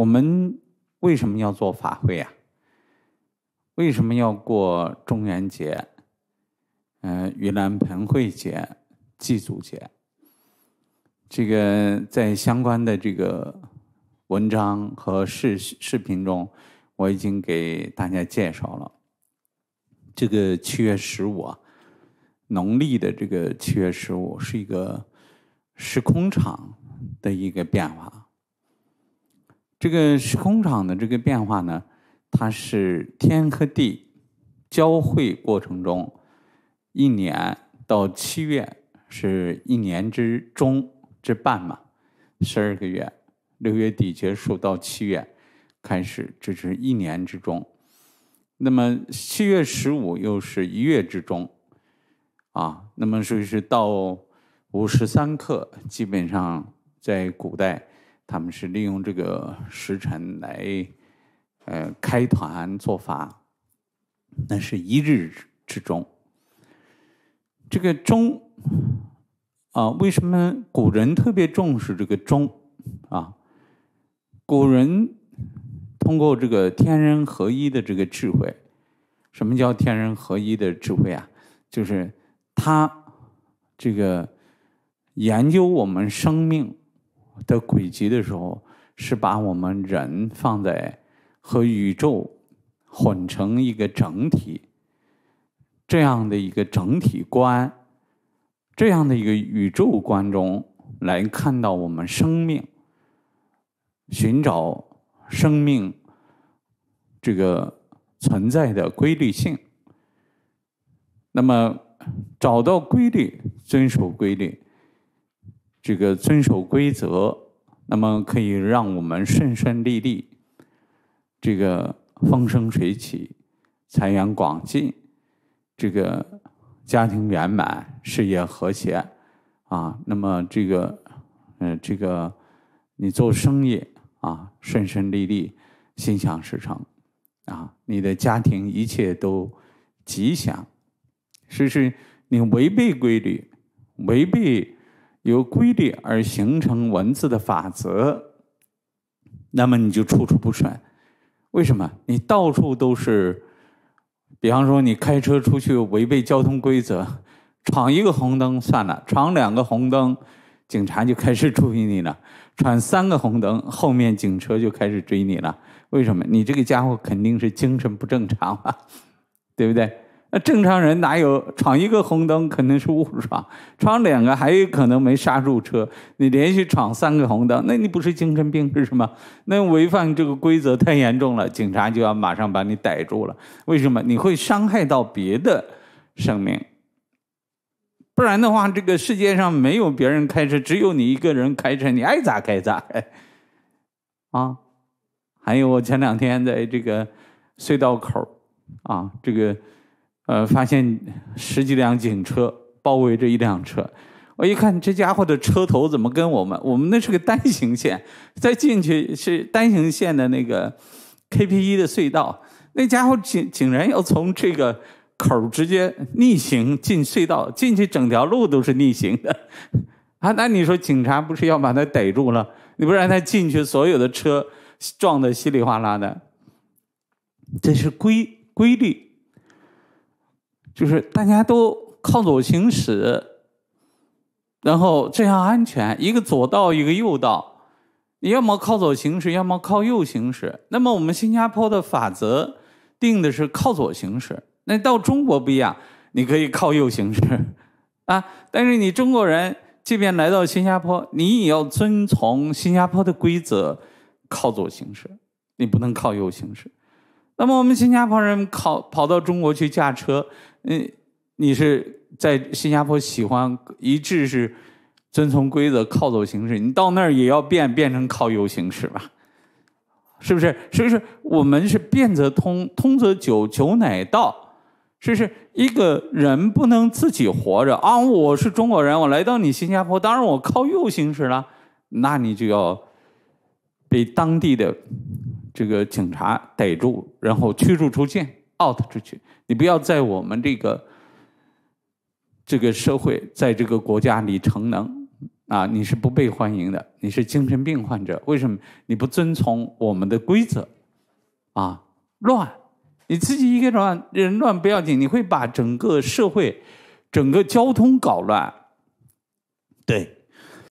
我们为什么要做法会呀？为什么要过中元节？嗯，盂兰盆会节、祭祖节，这个在相关的这个文章和视视频中，我已经给大家介绍了。这个七月十五，啊，农历的这个七月十五，是一个时空场的一个变化。这个时空场的这个变化呢，它是天和地交汇过程中，一年到七月是一年之中之半嘛，十二个月，六月底结束到七月开始，这是一年之中。那么七月十五又是一月之中，啊，那么所以是到五十三刻，基本上在古代。他们是利用这个时辰来，呃，开团做法，那是一日之中。这个钟啊，为什么古人特别重视这个钟啊？古人通过这个天人合一的这个智慧，什么叫天人合一的智慧啊？就是他这个研究我们生命。的轨迹的时候，是把我们人放在和宇宙混成一个整体这样的一个整体观，这样的一个宇宙观中来看到我们生命，寻找生命这个存在的规律性。那么，找到规律，遵守规律。这个遵守规则，那么可以让我们顺顺利利，这个风生水起，财源广进，这个家庭圆满，事业和谐，啊，那么这个，嗯，这个你做生意啊，顺顺利利，心想事成，啊，你的家庭一切都吉祥。是是，你违背规律，违背。由规律而形成文字的法则，那么你就处处不顺。为什么？你到处都是，比方说你开车出去违背交通规则，闯一个红灯算了，闯两个红灯，警察就开始注意你了；闯三个红灯，后面警车就开始追你了。为什么？你这个家伙肯定是精神不正常吧？对不对？那正常人哪有闯一个红灯？肯定是误闯，闯两个还有可能没刹住车。你连续闯三个红灯，那你不是精神病是什么？那违反这个规则太严重了，警察就要马上把你逮住了。为什么？你会伤害到别的生命。不然的话，这个世界上没有别人开车，只有你一个人开车，你爱咋开咋开，啊。还有我前两天在这个隧道口啊，这个。呃，发现十几辆警车包围着一辆车，我一看，这家伙的车头怎么跟我们？我们那是个单行线，再进去是单行线的那个 K P 一的隧道，那家伙竟竟然要从这个口直接逆行进隧道，进去整条路都是逆行的啊！那你说警察不是要把他逮住了？你不让他进去，所有的车撞得稀里哗啦的，这是规规律。就是大家都靠左行驶，然后这样安全。一个左道，一个右道，你要么靠左行驶，要么靠右行驶。那么我们新加坡的法则定的是靠左行驶，那到中国不一样，你可以靠右行驶啊。但是你中国人即便来到新加坡，你也要遵从新加坡的规则，靠左行驶，你不能靠右行驶。那么我们新加坡人跑跑到中国去驾车，嗯，你是在新加坡喜欢一致是遵从规则靠左行驶，你到那儿也要变变成靠右行驶吧？是不是？所以说我们是变则通，通则久，久乃道。是不是一个人不能自己活着啊！我是中国人，我来到你新加坡，当然我靠右行驶了，那你就要被当地的。这个警察逮住，然后驱逐出境，out 出去。你不要在我们这个这个社会，在这个国家里逞能啊！你是不被欢迎的，你是精神病患者。为什么？你不遵从我们的规则啊？乱！你自己一个乱，人乱不要紧，你会把整个社会、整个交通搞乱。对。